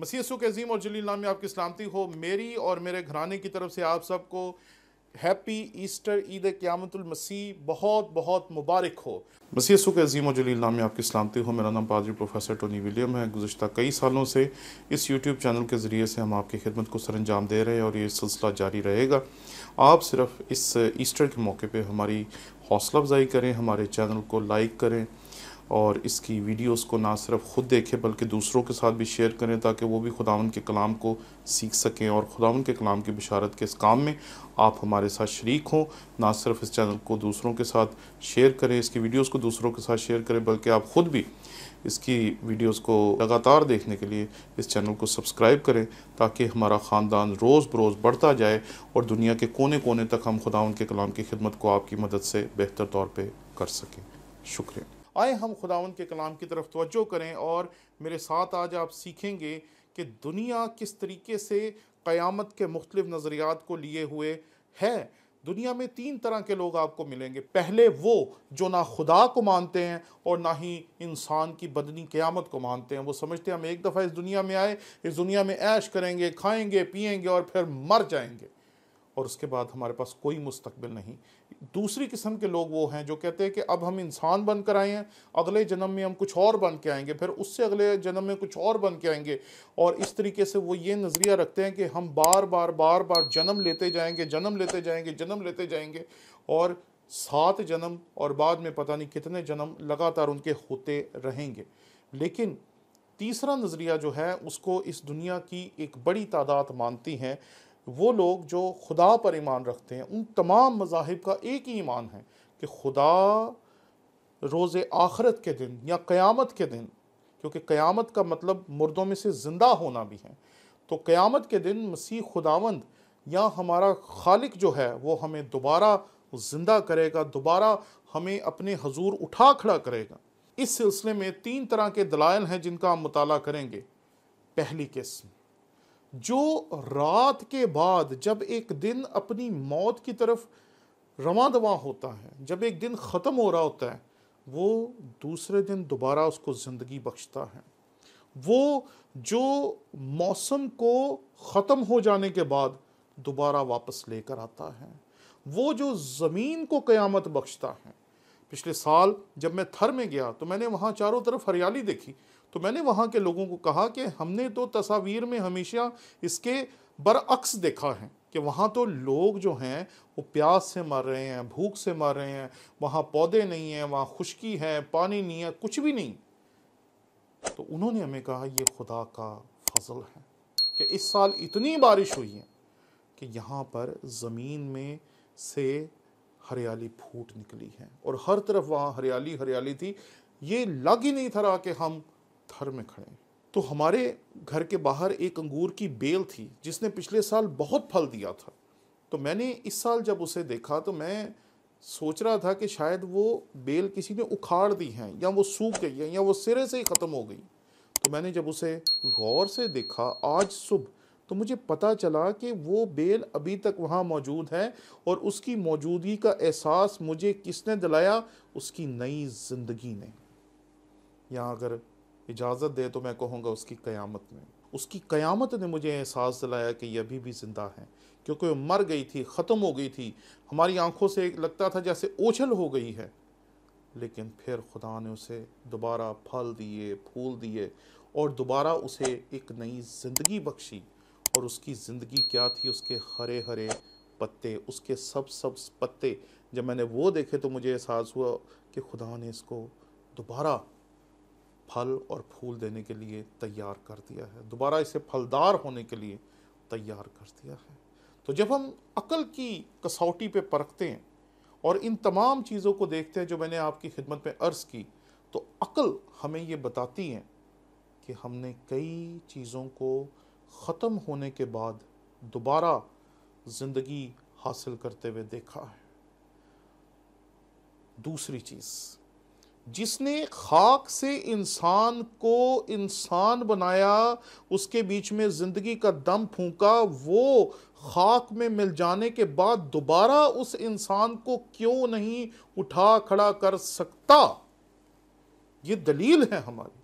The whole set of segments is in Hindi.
मसीसु के अजीम और जलील में आपकी सलामती हो मेरी और मेरे घराने की तरफ से आप सबको हैप्पी ईस्टर ईद मसीह बहुत बहुत मुबारक हो मसीसु के अजीम और जलील नामी आपकी सलामती हो मेरा नाम पाजी प्रोफेसर टोनी विलियम है गुजशत कई सालों से इस यूट्यूब चैनल के ज़रिए से हम आपकी खिदमत को सर अंजाम दे रहे हैं और ये सिलसिला जारी रहेगा आप सिर्फ इस ईस्टर के मौके पर हमारी हौसला अफजाई करें हमारे चैनल को लाइक करें और इसकी वीडियोस को ना सिर्फ ख़ुद देखें बल्कि दूसरों के साथ भी शेयर करें ताकि वो भी खुदावन के कलाम को सीख सकें और खुदावन के कलाम की बिशारत के इस काम में आप हमारे साथ शरीक हों ना सिर्फ इस चैनल को दूसरों के साथ शेयर करें इसकी वीडियोस को दूसरों के साथ शेयर करें बल्कि आप ख़ुद भी इसकी वीडियोस को लगातार देखने के लिए इस चैनल को सब्सक्राइब करें ताकि हमारा ख़ानदान रोज़ बरोज़ बढ़ता जाए और दुनिया के कोने कोने तक हम खुदा के कलाम की खिदमत को आपकी मदद से बेहतर तौर पर कर सकें शुक्रिया आए हम खुदावन के कलाम की तरफ तोज्जो करें और मेरे साथ आज आप सीखेंगे कि दुनिया किस तरीके से क़यामत के मुख्तलिफ नज़रियात को लिए हुए है दुनिया में तीन तरह के लोग आपको मिलेंगे पहले वो जो ना खुदा को मानते हैं और ना ही इंसान की बदनी क़यामत को मानते हैं वो समझते हैं हम एक दफ़ा इस दुनिया में आए इस दुनिया में ऐश करेंगे खाएंगे पिएंगे और फिर मर जाएंगे और उसके बाद हमारे पास कोई मुस्तबिल नहीं दूसरी किस्म के लोग वो हैं जो कहते हैं कि अब हम इंसान बन कर आए हैं अगले जन्म में हम कुछ और बन के आएंगे फिर उससे अगले जन्म में कुछ और बन के आएंगे और इस तरीके से वो ये नज़रिया रखते हैं कि हम बार बार बार बार जन्म लेते जाएंगे जन्म लेते जाएंगे जन्म लेते जाएंगे और सात जन्म और बाद में पता नहीं कितने जन्म लगातार उनके होते रहेंगे लेकिन तीसरा नज़रिया जो है उसको इस दुनिया की एक बड़ी तादाद मानती हैं वो लोग जो खुदा पर ईमान रखते हैं उन तमाम मजाहब का एक ही ईमान है कि खुदा रोज़ आखरत के दिन या क़यामत के दिन क्योंकि क़यामत का मतलब मुर्दों में से ज़िंदा होना भी है तो क़यामत के दिन मसीह खुदावंद या हमारा खालिक जो है वो हमें दोबारा ज़िंदा करेगा दोबारा हमें अपने हजूर उठा खड़ा करेगा इस सिलसिले में तीन तरह के दलायल हैं जिनका हम मुताला करेंगे पहली किस्म जो रात के बाद जब एक दिन अपनी मौत की तरफ रवा दवा होता है जब एक दिन ख़त्म हो रहा होता है वो दूसरे दिन दोबारा उसको ज़िंदगी बख्शता है वो जो मौसम को ख़त्म हो जाने के बाद दोबारा वापस लेकर आता है वो जो ज़मीन को क़यामत बख्शता है पिछले साल जब मैं थर में गया तो मैंने वहाँ चारों तरफ हरियाली देखी तो मैंने वहाँ के लोगों को कहा कि हमने तो तस्वीर में हमेशा इसके बरअक्स देखा है कि वहाँ तो लोग जो हैं वो प्यास से मर रहे हैं भूख से मर रहे हैं वहाँ पौधे नहीं हैं वहाँ खुश्की है पानी नहीं है कुछ भी नहीं तो उन्होंने हमें कहा ये खुदा का फजल है कि इस साल इतनी बारिश हुई है कि यहाँ पर ज़मीन में से हरियाली फूट निकली है और हर तरफ वहाँ हरियाली हरियाली थी ये लग ही नहीं था रहा कि हम घर में खड़े हैं तो हमारे घर के बाहर एक अंगूर की बेल थी जिसने पिछले साल बहुत फल दिया था तो मैंने इस साल जब उसे देखा तो मैं सोच रहा था कि शायद वो बेल किसी ने उखाड़ दी है या वो सूख गई है या वो सिरे से ही ख़त्म हो गई तो मैंने जब उसे गौर से देखा आज सुबह तो मुझे पता चला कि वो बेल अभी तक वहाँ मौजूद है और उसकी मौजूदगी का एहसास मुझे किसने दिलाया उसकी नई ज़िंदगी ने यहाँ अगर इजाज़त दे तो मैं कहूँगा उसकी क़यामत में उसकी क़यामत ने मुझे एहसास दिलाया कि ये अभी भी ज़िंदा है क्योंकि वो मर गई थी ख़त्म हो गई थी हमारी आंखों से लगता था जैसे ओछल हो गई है लेकिन फिर खुदा ने उसे दोबारा फल दिए फूल दिए और दोबारा उसे एक नई ज़िंदगी बख्शी और उसकी ज़िंदगी क्या थी उसके हरे हरे पत्ते उसके सब सब पत्ते जब मैंने वो देखे तो मुझे एहसास हुआ कि खुदा ने इसको दोबारा फल और फूल देने के लिए तैयार कर दिया है दोबारा इसे फलदार होने के लिए तैयार कर दिया है तो जब हम अकल की कसौटी पे परखते हैं और इन तमाम चीज़ों को देखते हैं जो मैंने आपकी खिदमत में अर्ज़ की तो अकल हमें ये बताती है कि हमने कई चीज़ों को ख़त्म होने के बाद दोबारा ज़िंदगी हासिल करते हुए देखा है दूसरी चीज़ जिसने खाक से इंसान को इंसान बनाया उसके बीच में ज़िंदगी का दम फूका वो खाक में मिल जाने के बाद दोबारा उस इंसान को क्यों नहीं उठा खड़ा कर सकता ये दलील है हमारी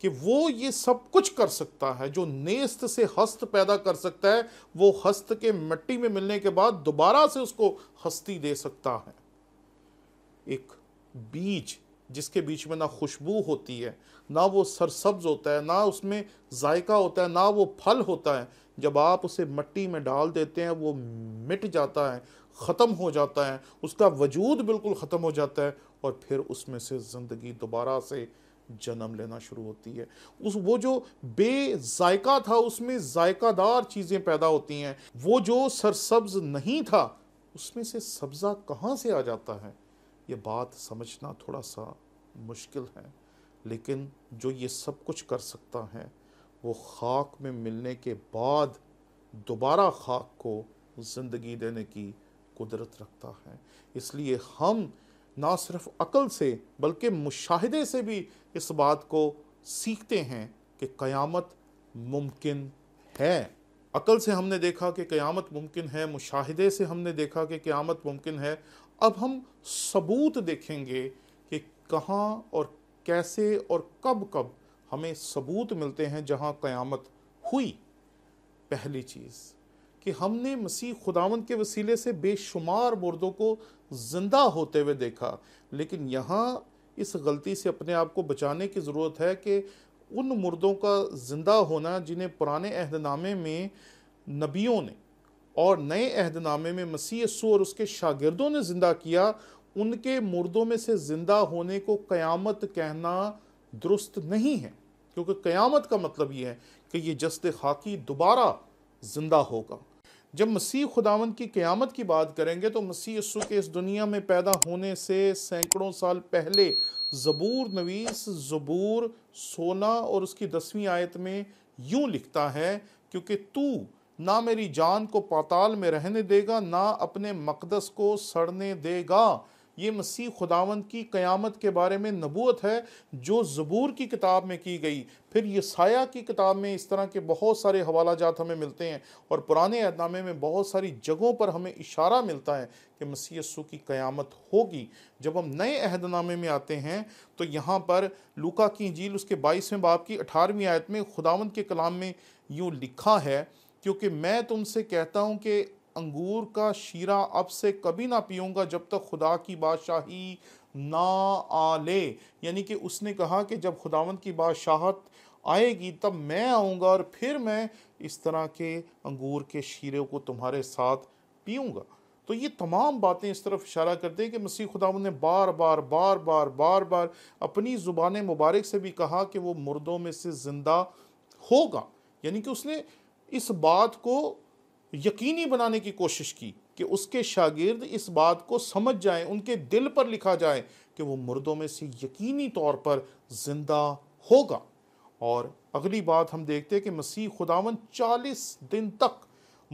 कि वो ये सब कुछ कर सकता है जो नेस्त से हस्त पैदा कर सकता है वो हस्त के मिट्टी में मिलने के बाद दोबारा से उसको हस्ती दे सकता है एक बीज जिसके बीच में ना खुशबू होती है ना वो सरसब्ज होता है ना उसमें जायका होता है ना वो फल होता है जब आप उसे मिट्टी में डाल देते हैं वो मिट जाता है ख़त्म हो जाता है उसका वजूद बिल्कुल ख़त्म हो जाता है और फिर उसमें से ज़िंदगी दोबारा से जन्म लेना शुरू होती है उस वो जो बेजायका था उसमें जायकादार चीज़ें पैदा होती हैं वो जो सरसब्ज नहीं था उसमें से सब्ज़ा कहाँ से आ जाता है ये बात समझना थोड़ा सा मुश्किल है लेकिन जो ये सब कुछ कर सकता है वो खाक में मिलने के बाद दोबारा खाक को ज़िंदगी देने की कुदरत रखता है इसलिए हम ना सिर्फ अकल से बल्कि मुशाहदे से भी इस बात को सीखते हैं कि क़यामत मुमकिन है अकल से हमने देखा कि क़यामत मुमकिन है मुशाहिदे से हमने देखा कि क़यामत मुमकिन है अब हम सबूत देखेंगे कि कहाँ और कैसे और कब कब हमें सबूत मिलते हैं जहाँ क़यामत हुई पहली चीज़ कि हमने मसीह खुदावन के वसीले से बेशुमार मुर्दों को ज़िंदा होते हुए देखा लेकिन यहाँ इस गलती से अपने आप को बचाने की ज़रूरत है कि उन मुर्दों का ज़िंदा होना जिन्हें पुराने अहदनामे में नबियों ने और नए अहदनामे में मसीह यसू और उसके शागिर्दों ने ज़िंदा किया उनके मुर्दों में से ज़िंदा होने को क़यामत कहना दुरुस्त नहीं है क्योंकि क़यामत का मतलब ये है कि ये जस्त खाकी दोबारा ज़िंदा होगा जब मसीह खुदावन की क़यामत की बात करेंगे तो मसीह यसु के इस दुनिया में पैदा होने से सैकड़ों साल पहले ज़बूर नवीस ज़बूर सोलह और उसकी दसवीं आयत में यूँ लिखता है क्योंकि तू ना मेरी जान को पाताल में रहने देगा ना अपने मकदस को सड़ने देगा ये मसीह खुदावंद की क़यामत के बारे में नबूत है जो ज़बूर की किताब में की गई फिर ये साया की किताब में इस तरह के बहुत सारे हवाला जात हमें मिलते हैं और पुराने अहदनामे में बहुत सारी जगहों पर हमें इशारा मिलता है कि मसीह यस्सु की क़यामत होगी जब हम नए अहदनामे में आते हैं तो यहाँ पर लुका की झील उसके बाईसवें बाप की अठारहवीं आयत में खुदावंद के कलाम में यूँ लिखा है क्योंकि मैं तुमसे कहता हूँ कि अंगूर का शीरा अब से कभी ना पीऊँगा जब तक खुदा की बादशाही ना आ ले यानी कि उसने कहा कि जब खुदावंत की बादशाहत आएगी तब मैं आऊँगा और फिर मैं इस तरह के अंगूर के शीरे को तुम्हारे साथ पीऊँगा तो ये तमाम बातें इस तरफ इशारा करते हैं कि मसीह खुदा ने बार बार बार बार बार बार अपनी ज़ुबान मुबारक से भी कहा कि वो मुर्दों में से ज़िंदा होगा यानी कि उसने इस बात को यकीनी बनाने की कोशिश की कि उसके शागिर्द इस बात को समझ जाएं उनके दिल पर लिखा जाए कि वो मुर्दों में से यकीनी तौर पर ज़िंदा होगा और अगली बात हम देखते हैं कि मसीह खुदावन 40 दिन तक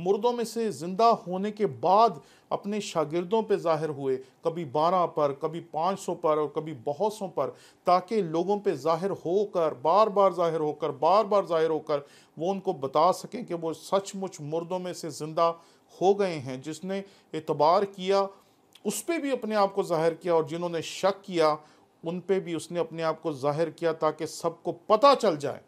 मुर्दों में से ज़िंदा होने के बाद अपने शागिर्दों पे ज़ाहिर हुए कभी बारह पर कभी पाँच सौ पर और कभी बहुत सौ पर ताकि लोगों पे ज़ाहिर होकर बार बार ज़ाहिर होकर बार बार ज़ाहिर होकर वो उनको बता सकें कि वो सचमुच मुर्दों में से ज़िंदा हो गए हैं जिसने एतबार किया उस पर भी अपने आप को ज़ाहिर किया और जिन्होंने शक किया उन पर भी उसने अपने आप को ज़ाहिर किया ताकि सबको पता चल जाए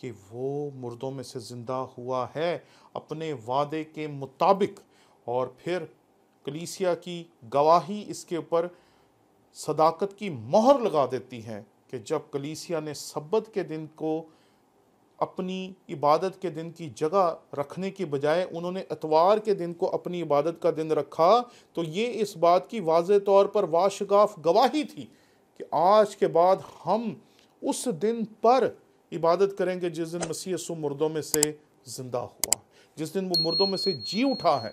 कि वो मुर्दों में से ज़िंदा हुआ है अपने वादे के मुताबिक और फिर कलीसिया की गवाही इसके ऊपर सदाकत की मोहर लगा देती हैं कि जब कलीसिया ने सब्बत के दिन को अपनी इबादत के दिन की जगह रखने की बजाय उन्होंने इतवार के दिन को अपनी इबादत का दिन रखा तो ये इस बात की वाज तौर पर वाशगाफ गवाही थी कि आज के बाद हम उस दिन पर इबादत करेंगे जिस दिन मसीह यसु मुर्दों में से ज़िंदा हुआ जिस दिन वो मुर्दों में से जी उठा है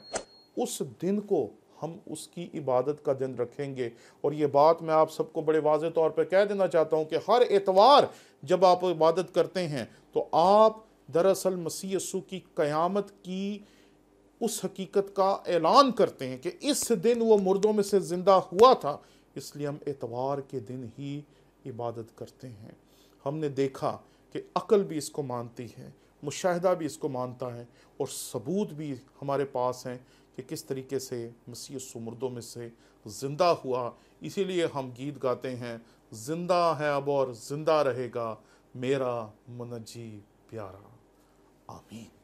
उस दिन को हम उसकी इबादत का दिन रखेंगे और ये बात मैं आप सबको बड़े वाज तौर पर कह देना चाहता हूँ कि हर एतवार जब आप इबादत करते हैं तो आप दरअसल मसीह यसु की क़यामत की उस हकीकत का ऐलान करते हैं कि इस दिन वो मुर्दों में से ज़िंदा हुआ था इसलिए हम एतवार के दिन ही इबादत करते हैं हमने देखा कि अक़ल भी इसको मानती है मुशाहिदा भी इसको मानता है और सबूत भी हमारे पास हैं कि किस तरीके से मसीह सुमर्दों में से ज़िंदा हुआ इसीलिए हम गीत गाते हैं ज़िंदा है अब और ज़िंदा रहेगा मेरा मुनजी प्यारा आमीन